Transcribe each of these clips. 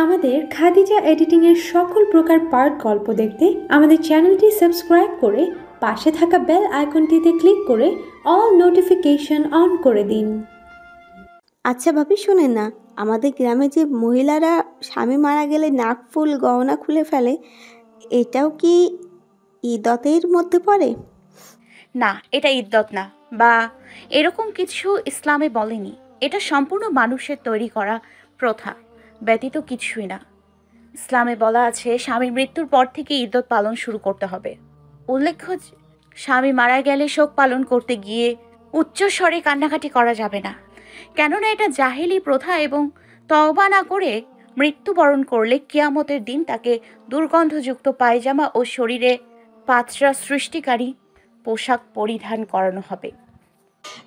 আমাদের খাদিজা এডিটিংয়ের সকল প্রকার পার্ট গল্প দেখতে আমাদের চ্যানেলটি সাবস্ক্রাইব করে পাশে থাকা বেল আইকনটিতে ক্লিক করে অল নোটিফিকেশন অন করে দিন আচ্ছা ভাবি শোনেন না আমাদের গ্রামে যে মহিলারা স্বামী মারা গেলে নাক ফুল গহনা খুলে ফেলে এটাও কি ঈদতের মধ্যে পড়ে না এটা ঈদত না বা এরকম কিছু ইসলামে বলেনি এটা সম্পূর্ণ মানুষের তৈরি করা প্রথা ব্যতীত কিছুই না ইসলামে বলা আছে স্বামী মৃত্যুর পর থেকে ঈদত পালন শুরু করতে হবে উল্লেখ্য স্বামী মারা গেলে শোক পালন করতে গিয়ে উচ্চ স্বরে কান্নাকাটি করা যাবে না কেননা এটা জাহেলি প্রথা এবং তওবা না করে মৃত্যুবরণ করলে কিয়ামতের দিন তাকে দুর্গন্ধযুক্ত পায়জামা ও শরীরে পাত্রা সৃষ্টিকারী পোশাক পরিধান করানো হবে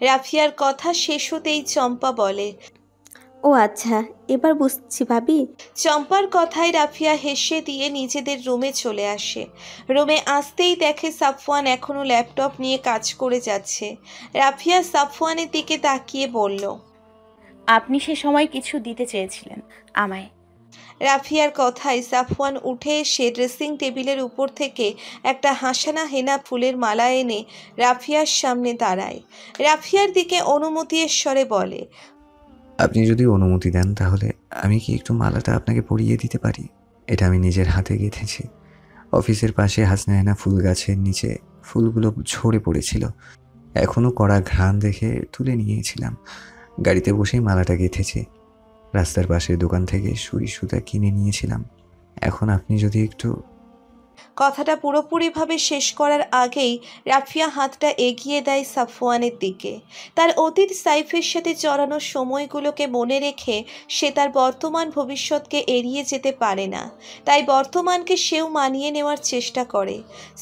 রাফিয়ার কথা শেষ হতেই চম্পা বলে ও আচ্ছা এবার বুঝছি ভাবি চম্পার কথায় রাফিয়া হেসে দিয়ে নিজেদের রুমে চলে আসে রুমে আসতেই দেখে সাফওয়ান এখনও ল্যাপটপ নিয়ে কাজ করে যাচ্ছে রাফিয়া সাফওয়ানের দিকে তাকিয়ে বলল আপনি সে সময় কিছু দিতে চেয়েছিলেন আমায় রাফিয়ার কথায় সাফওয়ান উঠে এসে ড্রেসিং টেবিলের উপর থেকে একটা হাসানা হেনা ফুলের মালা এনে রাফিয়ার সামনে দাঁড়ায় রাফিয়ার দিকে অনুমতি স্বরে বলে আপনি যদি অনুমতি দেন তাহলে আমি কি একটু মালাটা আপনাকে পরিয়ে দিতে পারি এটা আমি নিজের হাতে গেঁথেছি অফিসের পাশে হাসনায়না ফুল গাছের নিচে ফুলগুলো ঝরে পড়েছিল এখনও কড়া ঘ্রাণ দেখে তুলে নিয়েছিলাম গাড়িতে বসেই মালাটা গেঁথেছে রাস্তার পাশের দোকান থেকে সুই সুতা কিনে নিয়েছিলাম এখন আপনি যদি একটু কথাটা পুরোপুরিভাবে শেষ করার আগেই রাফিয়া হাতটা এগিয়ে দেয় সাফওয়ানের দিকে তার অতীত সাইফের সাথে চড়ানো সময়গুলোকে মনে রেখে সে তার বর্তমান ভবিষ্যৎকে এড়িয়ে যেতে পারে না তাই বর্তমানকে সেও মানিয়ে নেওয়ার চেষ্টা করে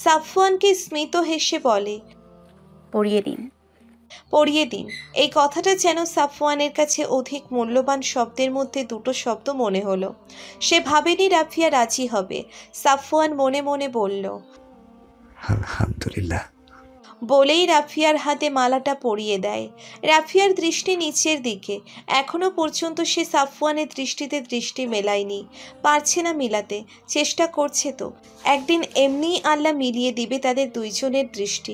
সাফওয়ানকে স্মিত হেসে বলে পড়িয়ে দিন পড়িয়ে দিন এই কথাটা যেন সাফওয়ানের কাছে অধিক মূল্যবান শব্দের মধ্যে দুটো শব্দ মনে হলো সে ভাবেনি রাফিয়া রাজি হবে সাফওয়ান মনে মনে বলল আলহামদুলিল্লাহ বলেই রাফিয়ার হাতে মালাটা পরিয়ে দেয় রাফিয়ার দৃষ্টি নিচের দিকে এখনো পর্যন্ত সে সাফওয়ানের দৃষ্টিতে দৃষ্টি মেলায়নি পারছে না মিলাতে চেষ্টা করছে তো একদিন এমনিই আল্লাহ মিলিয়ে দিবে তাদের দুইজনের দৃষ্টি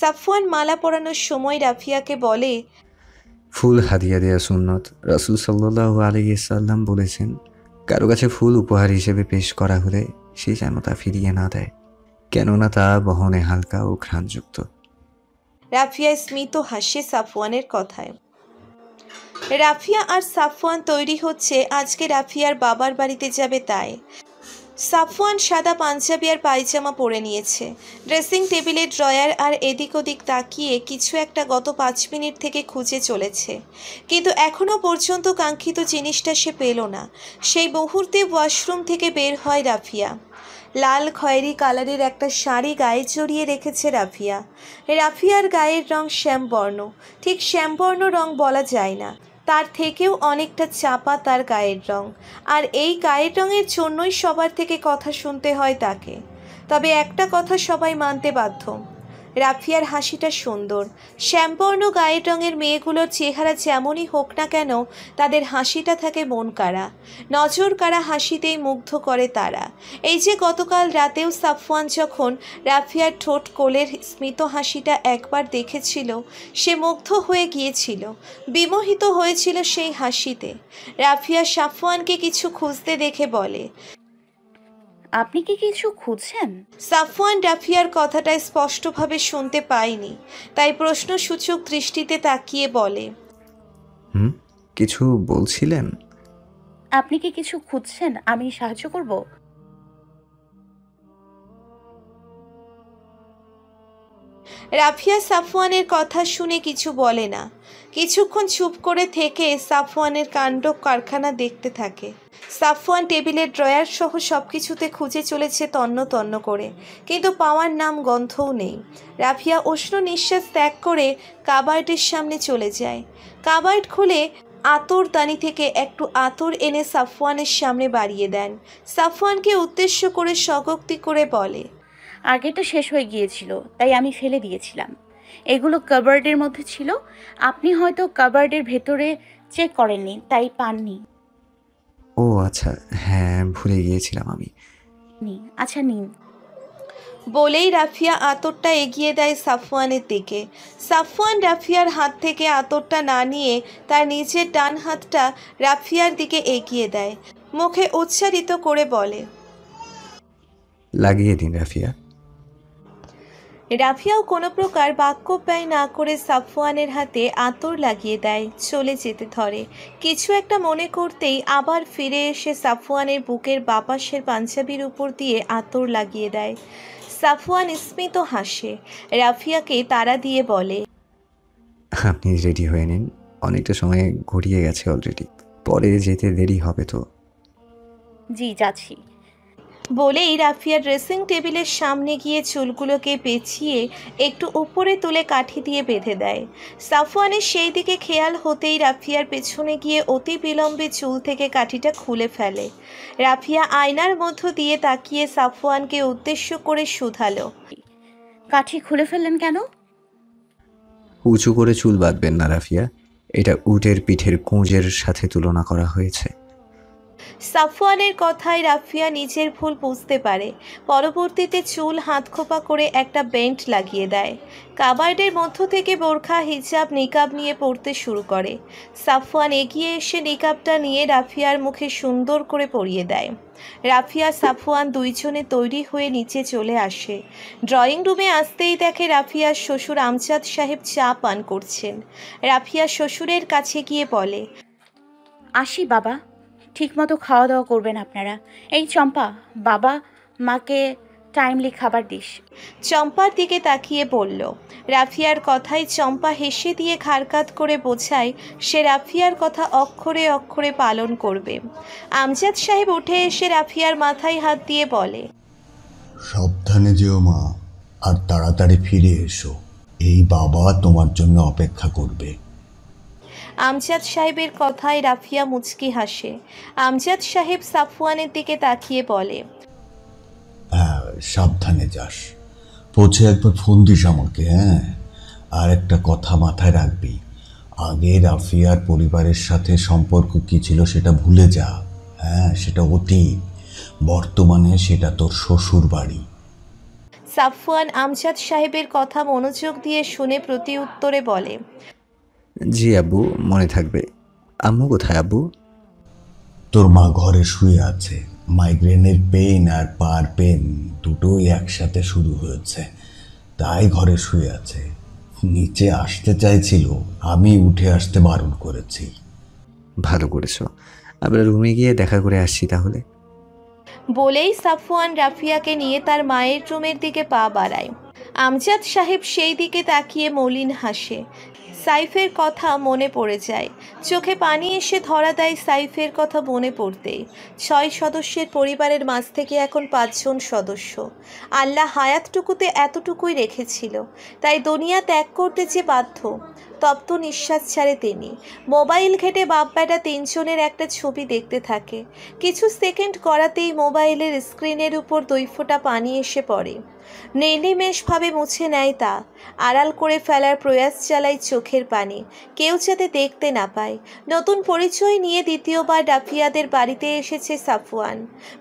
সাফওয়ান মালা পরানোর সময় রাফিয়াকে বলে ফুল হাদিয়া দেয়া সুন্নত রাসুল সাল্লু আলিয়াল্লাম বলেছেন কারো কাছে ফুল উপহার হিসেবে পেশ করা হলে সে যেন তা ফিরিয়ে না দেয় কেননা তা বহনে হালকা ও ঘ্রাণযুক্ত রাফিয়া স্মিত হাসে সাফওয়ানের কথায় রাফিয়া আর সাফওয়ান তৈরি হচ্ছে আজকে রাফিয়ার বাবার বাড়িতে যাবে তাই সাফওয়ান সাদা পাঞ্জাবি আর পায়জামা পরে নিয়েছে ড্রেসিং টেবিলের ড্রয়ার আর এদিক ওদিক তাকিয়ে কিছু একটা গত পাঁচ মিনিট থেকে খুঁজে চলেছে কিন্তু এখনও পর্যন্ত কাঙ্ক্ষিত জিনিসটা সে পেল না সেই মুহূর্তে ওয়াশরুম থেকে বের হয় রাফিয়া লাল খয়েরি কালারের একটা শাড়ি গায়ে চড়িয়ে রেখেছে রাফিয়া রাফিয়ার গায়ের রং শ্যামবর্ণ ঠিক শ্যামবর্ণ রং বলা যায় না তার থেকেও অনেকটা চাপা তার গায়ের রং আর এই গায়ের রঙের জন্যই সবার থেকে কথা শুনতে হয় তাকে তবে একটা কথা সবাই মানতে বাধ্য রাফিয়ার হাসিটা সুন্দর শ্যামবর্ণ গায়ের রঙের মেয়েগুলোর চেহারা যেমনই হোক না কেন তাদের হাসিটা থাকে মন কারা নজর কাড়া হাসিতেই মুগ্ধ করে তারা এই যে গতকাল রাতেও সাফওয়ান যখন রাফিয়ার ঠোঁট কোলের স্মিত হাসিটা একবার দেখেছিল সে মুগ্ধ হয়ে গিয়েছিল বিমোহিত হয়েছিল সেই হাসিতে রাফিয়া সাফওয়ানকে কিছু খুঁজতে দেখে বলে আপনি কি কিছু খুঁজছেন সাফওয়ান ডাফিয়ার কথাটা স্পষ্টভাবে শুনতে পাইনি তাই প্রশ্নসূচক দৃষ্টিতে তাকিয়ে বলে হুম কিছু বলছিলেন আপনি কি কিছু খুঁজছেন আমি সাহায্য করব রাফিয়া সাফওয়ানের কথা শুনে কিছু বলে না কিছুক্ষণ চুপ করে থেকে সাফওয়ানের কাণ্ড কারখানা দেখতে থাকে সাফওয়ান টেবিলের ড্রয়ার সহ সব কিছুতে খুঁজে চলেছে তন্ন তন্ন করে কিন্তু পাওয়ার নাম গন্ধও নেই রাফিয়া উষ্ণ নিঃশ্বাস ত্যাগ করে কাবার্টের সামনে চলে যায় কাবার্ট খুলে আতর দানি থেকে একটু আতর এনে সাফওয়ানের সামনে বাড়িয়ে দেন সাফওয়ানকে উদ্দেশ্য করে সগক্তি করে বলে আগে তো শেষ হয়ে গিয়েছিল তাই আমি ফেলে দিয়েছিলাম এগুলো কাবার্ডের মধ্যে ছিল আপনি হয়তো কাবার্ডের ভেতরে চেক করেননি তাই পাননি ও আচ্ছা হ্যাঁ ভুলে গিয়েছিলাম আমি নি আচ্ছা নিন বলেই রাফিয়া আতরটা এগিয়ে দেয় সাফওয়ানের দিকে সাফওয়ান রাফিয়ার হাত থেকে আতরটা না নিয়ে তার নিজের ডান হাতটা রাফিয়ার দিকে এগিয়ে দেয় মুখে উচ্চারিত করে বলে লাগিয়ে দিন রাফিয়া রাফিয়াও কোনো প্রকার বাক্য ব্যয় না করে সাফওয়ানের হাতে আতর লাগিয়ে দেয় চলে যেতে ধরে কিছু একটা মনে করতেই আবার ফিরে এসে সাফওয়ানের বুকের বাপাসের পাঞ্জাবির উপর দিয়ে আতর লাগিয়ে দেয় সাফওয়ান স্মিত হাসে রাফিয়াকে তারা দিয়ে বলে আপনি রেডি হয়ে নিন অনেকটা সময় ঘুরিয়ে গেছে অলরেডি পরে যেতে দেরি হবে তো জি যাচ্ছি বলেই রাফিয়া ড্রেসিং টেবিলের সামনে গিয়ে চুলগুলোকে পেঁচিয়ে একটু উপরে তুলে কাঠি দিয়ে বেঁধে দেয় সাফওয়ানের সেই দিকে খেয়াল হতেই রাফিয়ার পেছনে গিয়ে অতি বিলম্বে চুল থেকে কাঠিটা খুলে ফেলে রাফিয়া আয়নার মধ্য দিয়ে তাকিয়ে সাফওয়ানকে উদ্দেশ্য করে শুধালো কাঠি খুলে ফেললেন কেন উঁচু করে চুল বাঁধবেন না রাফিয়া এটা উটের পিঠের কুঁজের সাথে তুলনা করা হয়েছে সাফওয়ানের কথায় রাফিয়া নিজের ভুল বুঝতে পারে পরবর্তীতে চুল হাতখোপা করে একটা বেন্ট লাগিয়ে দেয় কাবার্ডের মধ্য থেকে বোরখা হিজাব নিকাব নিয়ে পড়তে শুরু করে সাফওয়ান এগিয়ে এসে নিকাবটা নিয়ে রাফিয়ার মুখে সুন্দর করে পরিয়ে দেয় রাফিয়া সাফওয়ান দুইজনে তৈরি হয়ে নিচে চলে আসে ড্রয়িং রুমে আসতেই দেখে রাফিয়ার শ্বশুর আমজাদ সাহেব চা পান করছেন রাফিয়া শ্বশুরের কাছে গিয়ে বলে আসি বাবা ঠিকমতো খাওয়া দাওয়া করবেন আপনারা এই চম্পা বাবা মাকে টাইমলি খাবার দিস চম্পার দিকে তাকিয়ে বলল রাফিয়ার কথায় চম্পা হেসে দিয়ে খারকাত করে বোঝায় সে রাফিয়ার কথা অক্ষরে অক্ষরে পালন করবে আমজাদ সাহেব উঠে এসে রাফিয়ার মাথায় হাত দিয়ে বলে সাবধানে যেও মা আর তাড়াতাড়ি ফিরে এসো এই বাবা তোমার জন্য অপেক্ষা করবে আমজাদ সাহেবের কথায় রাফিয়া মুচকি হাসে আমজাদ সাহেব সাফওয়ানের দিকে তাকিয়ে বলে হ্যাঁ, সাবধানে যাস পৌঁছে একবার ফোন দিস আমাকে হ্যাঁ আর একটা কথা মাথায় রাখবি আগে রাফিয়ার পরিবারের সাথে সম্পর্ক কী ছিল সেটা ভুলে যা হ্যাঁ সেটা অতীত বর্তমানে সেটা তোর শ্বশুর বাড়ি সাফওয়ান আমজাদ সাহেবের কথা মনোযোগ দিয়ে শুনে প্রতি উত্তরে বলে জি আব্বু মনে থাকবে আম্মু কোথায় আব্বু তোর মা ঘরে শুয়ে আছে মাইগ্রেনের পেন আর পার পেন দুটোই একসাথে শুরু হয়েছে তাই ঘরে শুয়ে আছে নিচে আসতে চাইছিল আমি উঠে আসতে বারণ করেছি ভালো করেছো আমরা রুমে গিয়ে দেখা করে আসছি তাহলে বলেই সাফওয়ান রাফিয়াকে নিয়ে তার মায়ের রুমের দিকে পা বাড়ায় আমজাদ সাহেব সেই দিকে তাকিয়ে মলিন হাসে সাইফের কথা মনে পড়ে যায় চোখে পানি এসে ধরা দেয় সাইফের কথা মনে পড়তেই ছয় সদস্যের পরিবারের মাঝ থেকে এখন পাঁচজন সদস্য আল্লাহ হায়াতটুকুতে এতটুকুই রেখেছিল তাই দুনিয়া ত্যাগ করতে যে বাধ্য তপ্ত নিঃশ্বাস ছাড়ে তিনি মোবাইল ঘেটে ব্যাটা তিনজনের একটা ছবি দেখতে থাকে কিছু সেকেন্ড করাতেই মোবাইলের স্ক্রিনের উপর দৈফোটা পানি এসে পড়ে নির্নিমেষভাবে মুছে নেয় তা আড়াল করে ফেলার প্রয়াস চালায় চোখের পানি কেউ যাতে দেখতে না পায় নতুন পরিচয় নিয়ে দ্বিতীয়বার ডাফিয়াদের বাড়িতে এসেছে সাফওয়ান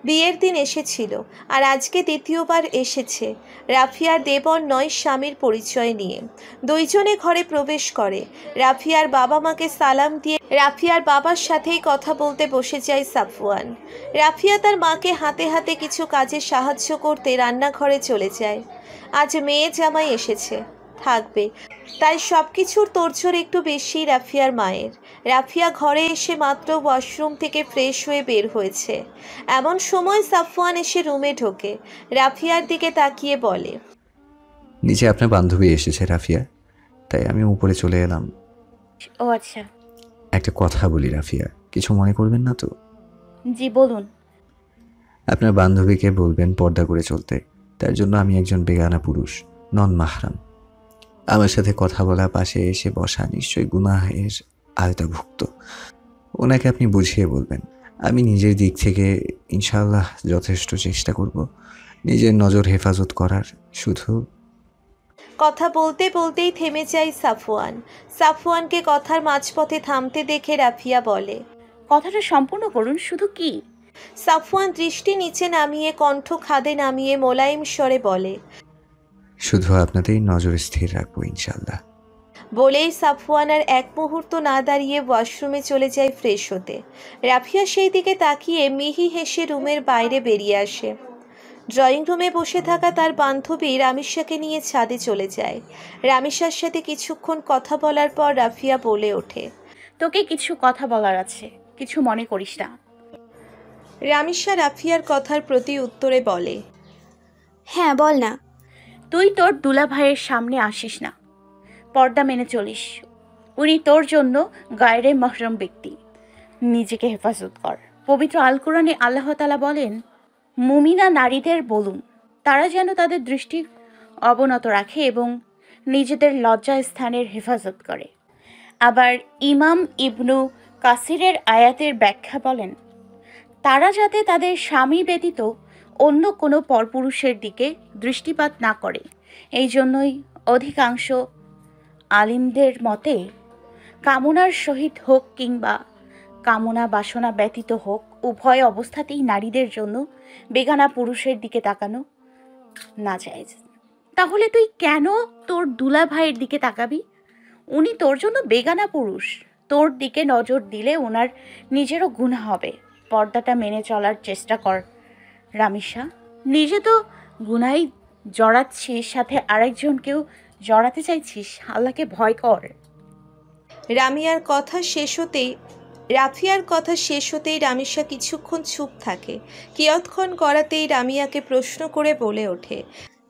বিয়ের দিন এসেছিল আর আজকে দ্বিতীয়বার এসেছে রাফিয়ার দেবর নয় স্বামীর পরিচয় নিয়ে দুইজনে ঘরে প্রবেশ করে করে রাফিয়ার বাবা মাকে সালাম দিয়ে রাফিয়ার বাবার সাথেই কথা বলতে বসে যায় সাফওয়ান রাফিয়া তার মাকে হাতে হাতে কিছু কাজে সাহায্য করতে রান্নাঘরে চলে যায় আজ মেয়ে জামাই এসেছে থাকবে তাই সব কিছুর তোরজোর একটু বেশি রাফিয়ার মায়ের রাফিয়া ঘরে এসে মাত্র ওয়াশরুম থেকে ফ্রেশ হয়ে বের হয়েছে এমন সময় সাফওয়ান এসে রুমে ঢোকে রাফিয়ার দিকে তাকিয়ে বলে নিচে আপনার বান্ধবী এসেছে রাফিয়া তাই আমি উপরে চলে এলাম ও আচ্ছা একটা কথা বলি রাফিয়া কিছু মনে করবেন না তো জি বলুন আপনার বান্ধবীকে বলবেন পর্দা করে চলতে তার জন্য আমি একজন বেগানা পুরুষ নন মাহরাম আমার সাথে কথা বলা পাশে এসে বসা নিশ্চয়ই গুনাহের আয়তাভুক্ত ওনাকে আপনি বুঝিয়ে বলবেন আমি নিজের দিক থেকে ইনশাল্লাহ যথেষ্ট চেষ্টা করব নিজের নজর হেফাজত করার শুধু কথা বলতে বলতেই থেমে যায় সাফওয়ান সাফওয়ানকে কথার মাঝপথে থামতে দেখে রাফিয়া বলে কথাটা সম্পূর্ণ করুন শুধু কি সাফওয়ান দৃষ্টি নিচে নামিয়ে কণ্ঠ খাদে নামিয়ে মোলায়েম স্বরে বলে শুধু আপনাদের নজর স্থির রাখবো ইনশাল্লাহ বলেই সাফওয়ান আর এক মুহূর্ত না দাঁড়িয়ে ওয়াশরুমে চলে যায় ফ্রেশ হতে রাফিয়া সেই দিকে তাকিয়ে মিহি হেসে রুমের বাইরে বেরিয়ে আসে ড্রয়িং রুমে বসে থাকা তার বান্ধবী রামিশাকে নিয়ে ছাদে চলে যায় রামিশার সাথে কিছুক্ষণ কথা বলার পর রাফিয়া বলে ওঠে তোকে কিছু কথা বলার আছে কিছু মনে করিস না রামিশা রাফিয়ার কথার প্রতি উত্তরে বলে হ্যাঁ বল না তুই তোর দুলা ভাইয়ের সামনে আসিস না পর্দা মেনে চলিস উনি তোর জন্য গায়রে মহরম ব্যক্তি নিজেকে হেফাজত কর পবিত্র আল কোরআনে আল্লাহ তালা বলেন মুমিনা নারীদের বলুন তারা যেন তাদের দৃষ্টি অবনত রাখে এবং নিজেদের লজ্জা স্থানের হেফাজত করে আবার ইমাম ইবনু কাসিরের আয়াতের ব্যাখ্যা বলেন তারা যাতে তাদের স্বামী ব্যতীত অন্য কোনো পরপুরুষের দিকে দৃষ্টিপাত না করে এই জন্যই অধিকাংশ আলিমদের মতে কামনার সহিত হোক কিংবা কামনা বাসনা ব্যতীত হোক উভয় অবস্থাতেই নারীদের জন্য বেগানা পুরুষের দিকে তাকানো না যায় তাহলে তুই কেন তোর দুলা ভাইয়ের দিকে তাকাবি উনি তোর জন্য বেগানা পুরুষ তোর দিকে নজর দিলে ওনার নিজেরও গুণ হবে পর্দাটা মেনে চলার চেষ্টা কর রামিশা নিজে তো গুনাই জড়াচ্ছিস সাথে আরেকজনকেও জড়াতে চাইছিস আল্লাহকে ভয় কর রামিয়ার কথা শেষ হতেই রাফিয়ার কথা শেষ হতেই রামিশা কিছুক্ষণ চুপ থাকে কিয়ৎক্ষণ করাতেই রামিয়াকে প্রশ্ন করে বলে ওঠে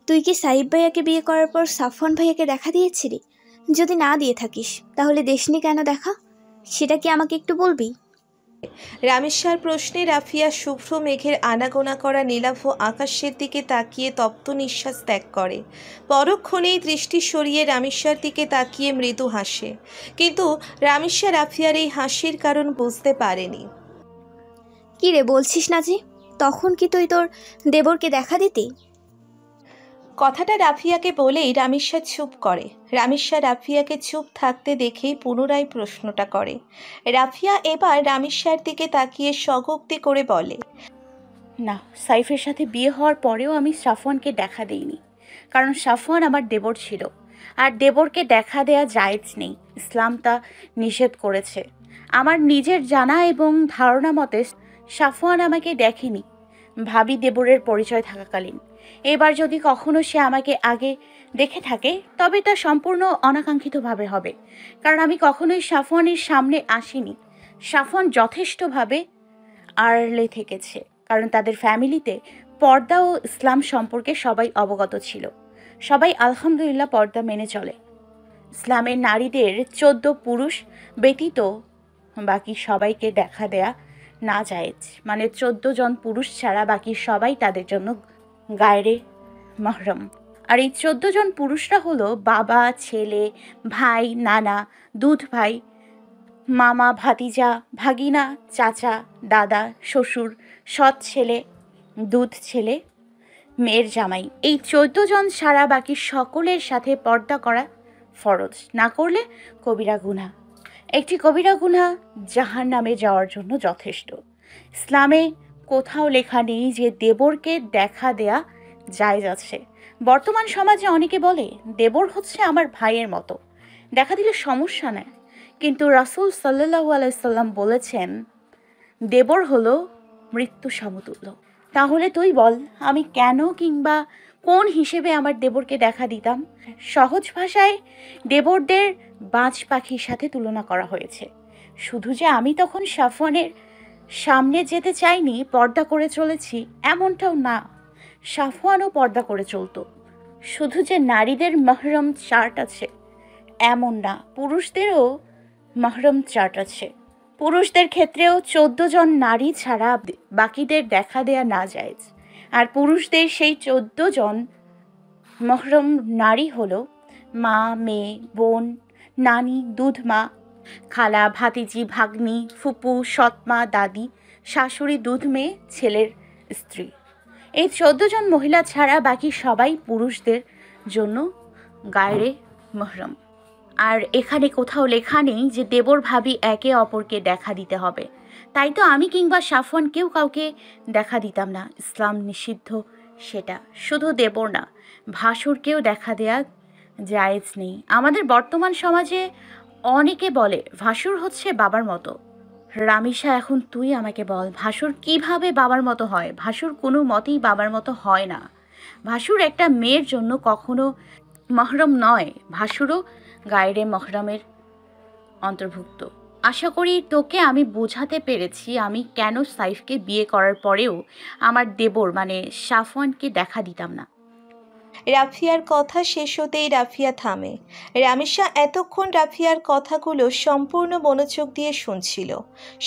তুই কি সাইব ভাইয়াকে বিয়ে করার পর সাফন ভাইয়াকে দেখা দিয়েছিলি যদি না দিয়ে থাকিস তাহলে দেশনি কেন দেখা সেটা কি আমাকে একটু বলবি রামেশ্বর প্রশ্নে রাফিয়া শুভ্র মেঘের আনাগোনা করা নীলাভ আকাশের দিকে তাকিয়ে তপ্ত নিঃশ্বাস ত্যাগ করে পরক্ষণেই দৃষ্টি সরিয়ে রামেশ্বর দিকে তাকিয়ে মৃদু হাসে কিন্তু রামেশ্বর রাফিয়ার এই হাসির কারণ বুঝতে পারেনি কি রে বলছিস না যে তখন কি তুই তোর দেবরকে দেখা দিতি কথাটা রাফিয়াকে বলেই রামেশ্বর চুপ করে রামেশ্বর রাফিয়াকে চুপ থাকতে দেখেই পুনরায় প্রশ্নটা করে রাফিয়া এবার রামেশ্বর দিকে তাকিয়ে স্বগক্তি করে বলে না সাইফের সাথে বিয়ে হওয়ার পরেও আমি সাফওয়ানকে দেখা দেইনি কারণ সাফওয়ান আমার দেবর ছিল আর দেবরকে দেখা দেয়া জায়েজ নেই ইসলাম তা নিষেধ করেছে আমার নিজের জানা এবং ধারণা মতে সাফওয়ান আমাকে দেখেনি ভাবি দেবরের পরিচয় থাকাকালীন এবার যদি কখনো সে আমাকে আগে দেখে থাকে তবে তা সম্পূর্ণ অনাকাঙ্ক্ষিতভাবে হবে কারণ আমি কখনোই সাফওয়ানের সামনে আসিনি সাফওয়ান যথেষ্টভাবে আড়লে থেকেছে কারণ তাদের ফ্যামিলিতে পর্দা ও ইসলাম সম্পর্কে সবাই অবগত ছিল সবাই আলহামদুলিল্লাহ পর্দা মেনে চলে ইসলামের নারীদের চোদ্দ পুরুষ ব্যতীত বাকি সবাইকে দেখা দেয়া না জায়েজ মানে চোদ্দ জন পুরুষ ছাড়া বাকি সবাই তাদের জন্য গায়রে মহরম আর এই চোদ্দ জন পুরুষরা হলো বাবা ছেলে ভাই নানা দুধ ভাই মামা ভাতিজা ভাগিনা চাচা দাদা শ্বশুর সৎ ছেলে দুধ ছেলে মেয়ের জামাই এই চোদ্দ জন ছাড়া বাকি সকলের সাথে পর্দা করা ফরজ না করলে কবিরা গুনা একটি কবিরা গুনা জাহান নামে যাওয়ার জন্য যথেষ্ট ইসলামে কোথাও লেখা নেই যে দেবরকে দেখা দেয়া যায় যাচ্ছে বর্তমান সমাজে অনেকে বলে দেবর হচ্ছে আমার ভাইয়ের মতো দেখা দিলে সমস্যা নেয় কিন্তু রাসুল সাল্লাহ আলাইসাল্লাম বলেছেন দেবর হলো মৃত্যু সমতুল্য তাহলে তুই বল আমি কেন কিংবা কোন হিসেবে আমার দেবরকে দেখা দিতাম সহজ ভাষায় দেবরদের বাঁচ পাখির সাথে তুলনা করা হয়েছে শুধু যে আমি তখন সাফওয়ানের সামনে যেতে চাইনি পর্দা করে চলেছি এমনটাও না সাফওয়ানও পর্দা করে চলতো শুধু যে নারীদের মহরম চার্ট আছে এমন না পুরুষদেরও মহরম চার্ট আছে পুরুষদের ক্ষেত্রেও চোদ্দ জন নারী ছাড়া বাকিদের দেখা দেয়া না যায় আর পুরুষদের সেই চোদ্দ জন মহরম নারী হল মা মেয়ে বোন নানি দুধমা খালা ভাতিজি ভাগ্নি ফুপু সৎমা দাদি শাশুড়ি দুধ মেয়ে ছেলের স্ত্রী এই জন মহিলা ছাড়া বাকি সবাই পুরুষদের জন্য গায়রে মহরম আর এখানে কোথাও লেখা নেই যে দেবর ভাবি একে অপরকে দেখা দিতে হবে তাই তো আমি কিংবা সাফন কেউ কাউকে দেখা দিতাম না ইসলাম নিষিদ্ধ সেটা শুধু দেব না ভাসুরকেও দেখা দেয়া জায়েজ নেই আমাদের বর্তমান সমাজে অনেকে বলে ভাসুর হচ্ছে বাবার মতো রামিসা এখন তুই আমাকে বল ভাসুর কিভাবে বাবার মতো হয় ভাসুর কোনো মতেই বাবার মতো হয় না ভাসুর একটা মেয়ের জন্য কখনো মহরম নয় ভাসুরও গায়েরে মহরমের অন্তর্ভুক্ত আশা করি তোকে আমি বোঝাতে পেরেছি আমি কেন সাইফকে বিয়ে করার পরেও আমার দেবর মানে সাফওয়ানকে দেখা দিতাম না রাফিয়ার কথা শেষ হতেই রাফিয়া থামে রামেশা এতক্ষণ রাফিয়ার কথাগুলো সম্পূর্ণ মনোযোগ দিয়ে শুনছিল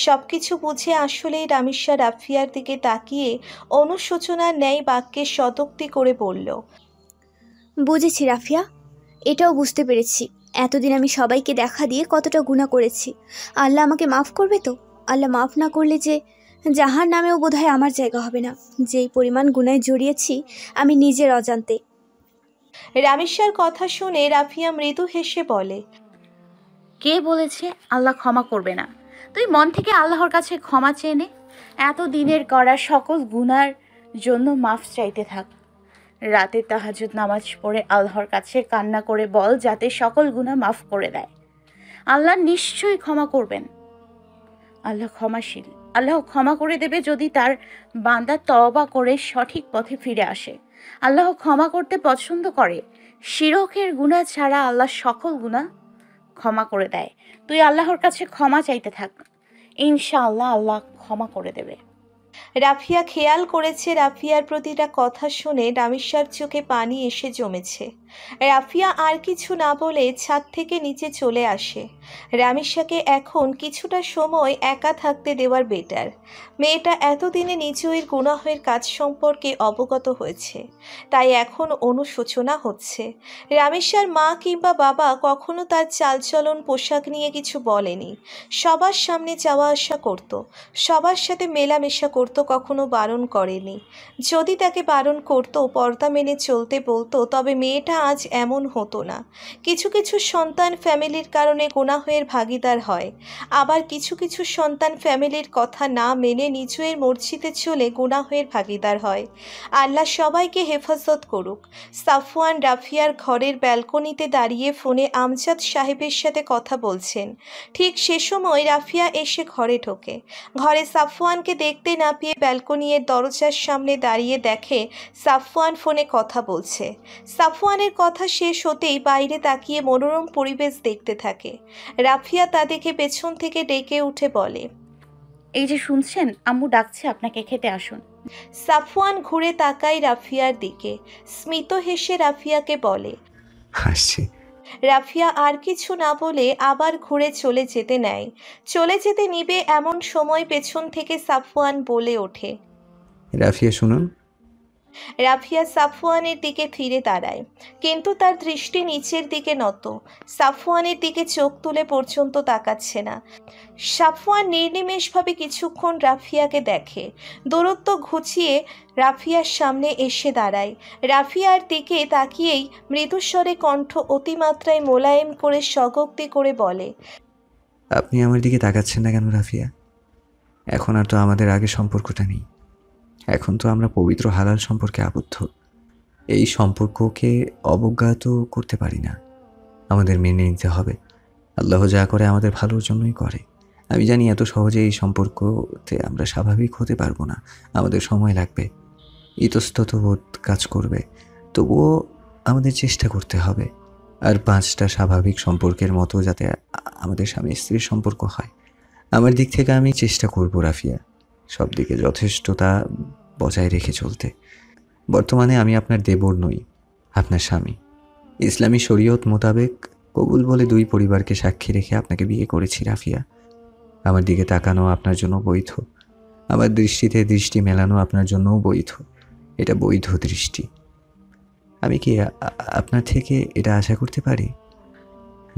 সব কিছু বুঝে আসলেই রামেশা রাফিয়ার দিকে তাকিয়ে অনুশোচনার ন্যায় বাক্যে সতক্তি করে বলল বুঝেছি রাফিয়া এটাও বুঝতে পেরেছি এতদিন আমি সবাইকে দেখা দিয়ে কতটা গুণা করেছি আল্লাহ আমাকে মাফ করবে তো আল্লাহ মাফ না করলে যে যাহার নামেও বোধহয় আমার জায়গা হবে না যেই পরিমাণ গুণায় জড়িয়েছি আমি নিজের অজান্তে রামেশ্বর কথা শুনে রাফিয়া মৃদু হেসে বলে কে বলেছে আল্লাহ ক্ষমা করবে না তুই মন থেকে আল্লাহর কাছে ক্ষমা চেনে এত দিনের করা সকল গুনার জন্য মাফ চাইতে থাক রাতে তাহাজুদ নামাজ পড়ে আল্লাহর কাছে কান্না করে বল যাতে সকল গুণা মাফ করে দেয় আল্লাহ নিশ্চয়ই ক্ষমা করবেন আল্লাহ ক্ষমাশীল আল্লাহ ক্ষমা করে দেবে যদি তার বান্দা তবা করে সঠিক পথে ফিরে আসে আল্লাহ ক্ষমা করতে পছন্দ করে শিরকের গুণা ছাড়া আল্লাহ সকল গুণা ক্ষমা করে দেয় তুই আল্লাহর কাছে ক্ষমা চাইতে থাক ইনশাআল্লাহ আল্লাহ ক্ষমা করে দেবে রাফিয়া খেয়াল করেছে রাফিয়ার প্রতিটা কথা শুনে রামেশ্বর চোখে পানি এসে জমেছে রাফিয়া আর কিছু না বলে ছাদ থেকে নিচে চলে আসে রামিশাকে এখন কিছুটা সময় একা থাকতে দেওয়ার বেটার মেয়েটা এতদিনে নিজের গুনাহের কাজ সম্পর্কে অবগত হয়েছে তাই এখন অনুশোচনা হচ্ছে রামেশার মা কিংবা বাবা কখনো তার চালচলন পোশাক নিয়ে কিছু বলেনি সবার সামনে যাওয়া আসা করত সবার সাথে মেলামেশা করত কখনো বারণ করেনি যদি তাকে বারণ করত পর্দা মেনে চলতে বলতো তবে মেয়েটা আজ এমন হতো না কিছু কিছু সন্তান ফ্যামিলির কারণে গোনাহয়ের ভাগিদার হয় আবার কিছু কিছু সন্তান ফ্যামিলির কথা না মেনে নিজের মসজিদে চলে গোনাহয়ের ভাগিদার হয় আল্লাহ সবাইকে হেফাজত করুক সাফওয়ান রাফিয়ার ঘরের ব্যালকনিতে দাঁড়িয়ে ফোনে আমজাদ সাহেবের সাথে কথা বলছেন ঠিক সে সময় রাফিয়া এসে ঘরে ঢোকে ঘরে সাফওয়ানকে দেখতে না পেয়ে ব্যালকনির দরজার সামনে দাঁড়িয়ে দেখে সাফওয়ান ফোনে কথা বলছে সাফওয়ানের রাফিয়াদের কথা শেষ হতেই বাইরে তাকিয়ে মনোরম পরিবেশ দেখতে থাকে রাফিয়া তা দেখে পেছন থেকে ডেকে উঠে বলে এই যে শুনছেন আম্মু ডাকছে আপনাকে খেতে আসুন সাফওয়ান ঘুরে তাকায় রাফিয়ার দিকে স্মিত হেসে রাফিয়াকে বলে হাসি রাফিয়া আর কিছু না বলে আবার ঘুরে চলে যেতে নেয় চলে যেতে নিবে এমন সময় পেছন থেকে সাফওয়ান বলে ওঠে রাফিয়া শুনুন রাফিয়া সাফওয়ানের দিকে ফিরে দাঁড়ায় কিন্তু তার দৃষ্টি নিচের দিকে নত সাফওয়ানের দিকে চোখ তুলে পর্যন্ত তাকাচ্ছে না সাফওয়ান নির্নিমেষভাবে কিছুক্ষণ রাফিয়াকে দেখে দূরত্ব ঘুচিয়ে রাফিয়ার সামনে এসে দাঁড়ায় রাফিয়ার দিকে তাকিয়েই মৃদুস্বরে কণ্ঠ অতিমাত্রায় মোলায়েম করে স্বগক্তি করে বলে আপনি আমার দিকে তাকাচ্ছেন না কেন রাফিয়া এখন আর তো আমাদের আগে সম্পর্কটা নেই এখন তো আমরা পবিত্র হালাল সম্পর্কে আবদ্ধ এই সম্পর্ককে অবজ্ঞাত করতে পারি না আমাদের মেনে নিতে হবে আল্লাহ যা করে আমাদের ভালোর জন্যই করে আমি জানি এত সহজে এই সম্পর্কতে আমরা স্বাভাবিক হতে পারবো না আমাদের সময় লাগবে ইতস্তত বোধ কাজ করবে তবুও আমাদের চেষ্টা করতে হবে আর পাঁচটা স্বাভাবিক সম্পর্কের মতো যাতে আমাদের স্বামী স্ত্রীর সম্পর্ক হয় আমার দিক থেকে আমি চেষ্টা করব রাফিয়া সব দিকে যথেষ্টতা বজায় রেখে চলতে বর্তমানে আমি আপনার দেবর নই আপনার স্বামী ইসলামী শরীয়ত মোতাবেক কবুল বলে দুই পরিবারকে সাক্ষী রেখে আপনাকে বিয়ে করেছি রাফিয়া আমার দিকে তাকানো আপনার জন্য বৈধ আমার দৃষ্টিতে দৃষ্টি মেলানো আপনার জন্যও বৈধ এটা বৈধ দৃষ্টি আমি কি আপনার থেকে এটা আশা করতে পারি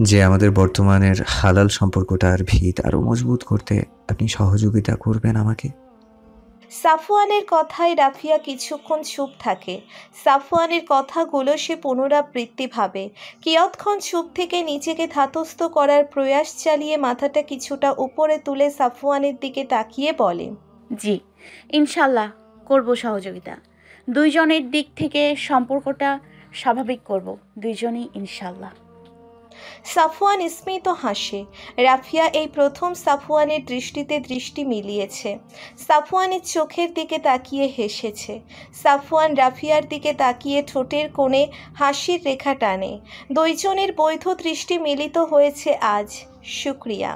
যে আমাদের বর্তমানের হালাল সম্পর্কটার ভিত আরও মজবুত করতে আপনি সহযোগিতা করবেন আমাকে সাফওয়ানের কথায় রাফিয়া কিছুক্ষণ চুপ থাকে সাফওয়ানের কথাগুলো সে পুনরাবৃত্তি ভাবে কিয়ৎক্ষণ চুপ থেকে নিজেকে ধাতস্থ করার প্রয়াস চালিয়ে মাথাটা কিছুটা উপরে তুলে সাফওয়ানের দিকে তাকিয়ে বলে জি ইনশাল্লাহ করব সহযোগিতা দুইজনের দিক থেকে সম্পর্কটা স্বাভাবিক করব দুইজনই ইনশাল্লাহ সাফওয়ান স্মিত হাসে রাফিয়া এই প্রথম সাফওয়ানের দৃষ্টিতে দৃষ্টি মিলিয়েছে সাফওয়ানের চোখের দিকে তাকিয়ে হেসেছে সাফওয়ান রাফিয়ার দিকে তাকিয়ে ঠোঁটের কোণে হাসির রেখা টানে দুইজনের বৈধ দৃষ্টি মিলিত হয়েছে আজ শুক্রিয়া